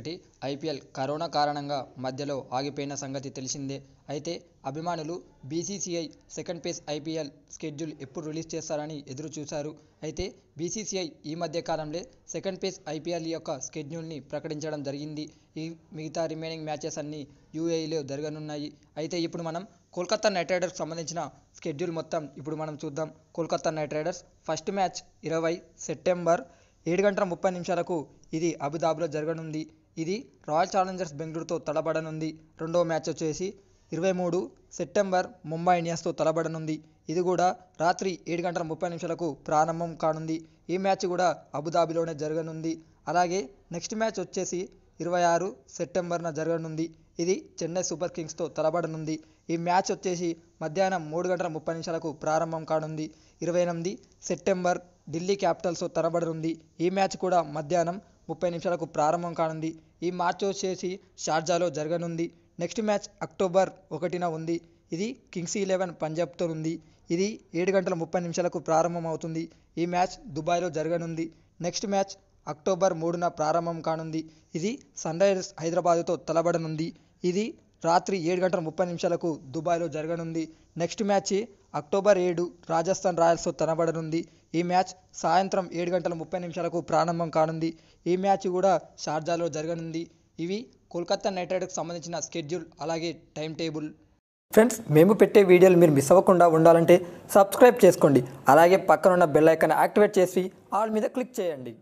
ఒకటి IPL corona కారణంగా మధ్యలో ఆగిపోయిన సంగతి తెలిసిందే అయితే అభిమానులు BCCI second phase IPL schedule ఎప్పుడు రిలీజ్ చేస్తారని ఎదురు చూశారు అయితే బీసీసీఐ ఈ మధ్య కాలంలో సెకండ్ పేస్ ఐపీఎల్ యొక్క షెడ్యూల్ని ప్రకటించడం జరిగింది ఈ మిగతా రిమైనింగ్ మ్యాచెస్ అన్నీ యూఏఈలో జరగనున్నాయి అయితే ఇప్పుడు మనం కోల్కతా నైట్ రైడర్స్ సంబంధించిన షెడ్యూల్ మొత్తం ఇప్పుడు మనం చూద్దాం Kolkata Knight Riders first match ఇరవై సెప్టెంబర్ ఏడు గంటల ముప్పై నిమిషాలకు ఇది అబుదాబిలో జరగనుంది ఇది రాయల్ ఛాలెంజర్స్ బెంగళూరుతో తలబడనుంది రెండో మ్యాచ్ వచ్చేసి ఇరవై మూడు సెప్టెంబర్ ముంబై ఇండియన్స్తో తలబడనుంది ఇది కూడా రాత్రి ఏడు గంటల ముప్పై నిమిషాలకు ప్రారంభం కానుంది ఈ మ్యాచ్ కూడా అబుదాబిలోనే జరగనుంది అలాగే నెక్స్ట్ మ్యాచ్ వచ్చేసి ఇరవై ఆరు సెప్టెంబర్న జరగనుంది ఇది చెన్నై సూపర్ కింగ్స్తో తలబడనుంది ఈ మ్యాచ్ వచ్చేసి మధ్యాహ్నం మూడు గంటల ముప్పై నిమిషాలకు ప్రారంభం కానుంది ఇరవై ఎనిమిది సెప్టెంబర్ ఢిల్లీ క్యాపిటల్స్తో తలబడనుంది ఈ మ్యాచ్ కూడా మధ్యాహ్నం ముప్పై నిమిషాలకు ప్రారంభం కానుంది ఈ మ్యాచ్ వచ్చేసి షార్జాలో జరగనుంది నెక్స్ట్ మ్యాచ్ అక్టోబర్ ఒకటిన ఉంది ఇది కింగ్స్ ఇలెవెన్ పంజాబ్తో ఉంది ఇది ఏడు గంటల ముప్పై నిమిషాలకు ప్రారంభం అవుతుంది ఈ మ్యాచ్ దుబాయ్లో జరగనుంది నెక్స్ట్ మ్యాచ్ అక్టోబర్ మూడున ప్రారంభం కానుంది ఇది సన్ రైజర్స్ హైదరాబాద్తో తలబడనుంది ఇది రాత్రి ఏడు గంటల ముప్పై నిమిషాలకు దుబాయ్లో జరగనుంది నెక్స్ట్ మ్యాచ్ అక్టోబర్ ఏడు రాజస్థాన్ రాయల్స్తో తనబడనుంది ఈ మ్యాచ్ సాయంత్రం ఏడు గంటల ముప్పై నిమిషాలకు ప్రారంభం కానుంది ఈ మ్యాచ్ కూడా షార్జాలో జరగనుంది ఇవి కోల్కతా నైట్ రైడర్కి సంబంధించిన స్కెడ్యూల్ అలాగే టైం టేబుల్ ఫ్రెండ్స్ మేము పెట్టే వీడియోలు మీరు మిస్ అవ్వకుండా ఉండాలంటే సబ్స్క్రైబ్ చేసుకోండి అలాగే పక్కనున్న బెల్ ఐకాన్ యాక్టివేట్ చేసి ఆల్ మీద క్లిక్ చేయండి